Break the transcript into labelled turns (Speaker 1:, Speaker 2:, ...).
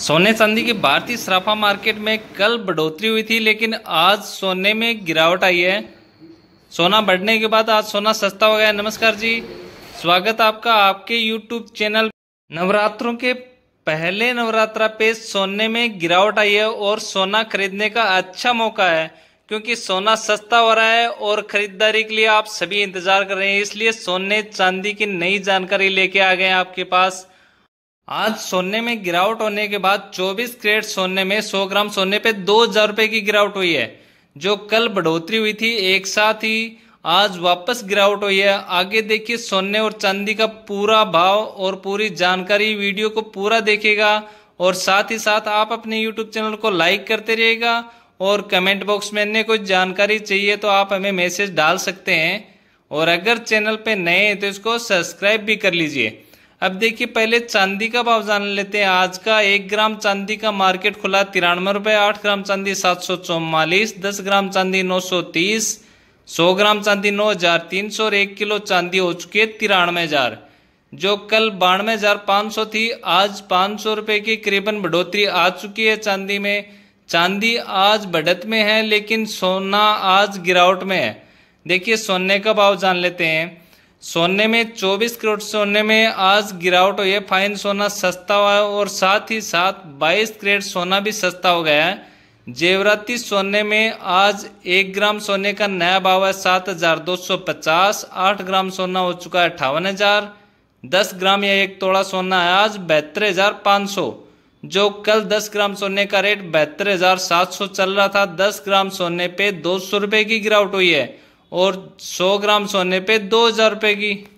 Speaker 1: सोने चांदी की भारतीय सराफा मार्केट में कल बढ़ोतरी हुई थी लेकिन आज सोने में गिरावट आई है सोना बढ़ने के बाद आज सोना सस्ता हो गया नमस्कार जी स्वागत आपका आपके YouTube चैनल नवरात्रों के पहले नवरात्रा पे सोने में गिरावट आई है और सोना खरीदने का अच्छा मौका है क्योंकि सोना सस्ता हो रहा है और खरीदारी के लिए आप सभी इंतजार कर रहे हैं इसलिए सोने चांदी की नई जानकारी लेके आ गए आपके पास आज सोने में गिरावट होने के बाद 24 क्रेट सोने में 100 ग्राम सोने पे दो हजार रुपए की गिरावट हुई है जो कल बढ़ोतरी हुई थी एक साथ ही आज वापस गिरावट हुई है आगे देखिए सोने और चांदी का पूरा भाव और पूरी जानकारी वीडियो को पूरा देखेगा और साथ ही साथ आप अपने यूट्यूब चैनल को लाइक करते रहिएगा और कमेंट बॉक्स में अन्य कोई जानकारी चाहिए तो आप हमें मैसेज डाल सकते हैं और अगर चैनल पे नए हैं तो इसको सब्सक्राइब भी कर लीजिए अब देखिए पहले चांदी का भाव जान लेते हैं आज का एक ग्राम चांदी का मार्केट खुला तिरानवे रुपये आठ ग्राम चांदी सात सौ चौवालीस दस ग्राम चांदी नौ सौ तीस सौ ग्राम चांदी नौ हजार तीन सौ और एक किलो चांदी हो चुकी है तिरानवे हजार जो कल बानवे हजार पाँच सौ थी आज पाँच सौ रुपये की करीबन बढ़ोतरी आ चुकी है चांदी में चांदी आज बढ़त में है लेकिन सोना आज गिरावट में है देखिए सोने का भाव जान लेते हैं सोने में 24 करोड़ सोने में आज गिरावट हुई है फाइन सोना सस्ता हुआ है और साथ ही साथ 22 करेट सोना भी सस्ता हो गया है जेवराती सोने में आज एक ग्राम सोने का नया भाव है सात हजार दो सौ पचास आठ ग्राम सोना हो चुका है अट्ठावन हजार दस ग्राम या एक तोड़ा सोना है आज बहत्तर हजार पाँच सौ जो कल दस ग्राम सोने का रेट बहत्तर हजार सात सौ चल रहा था दस ग्राम सोने पे दो सौ रुपये की गिरावट हुई है और सौ ग्राम सोने पे दो हज़ार रुपये की